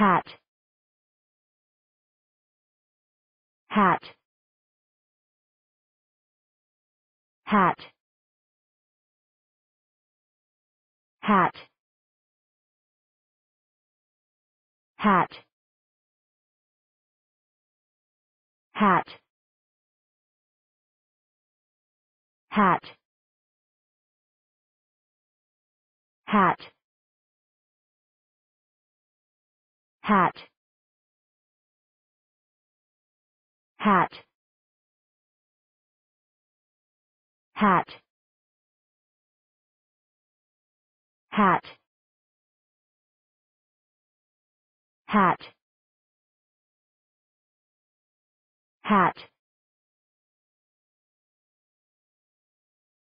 hat hat hat hat hat hat hat hat hat hat hat hat hat hat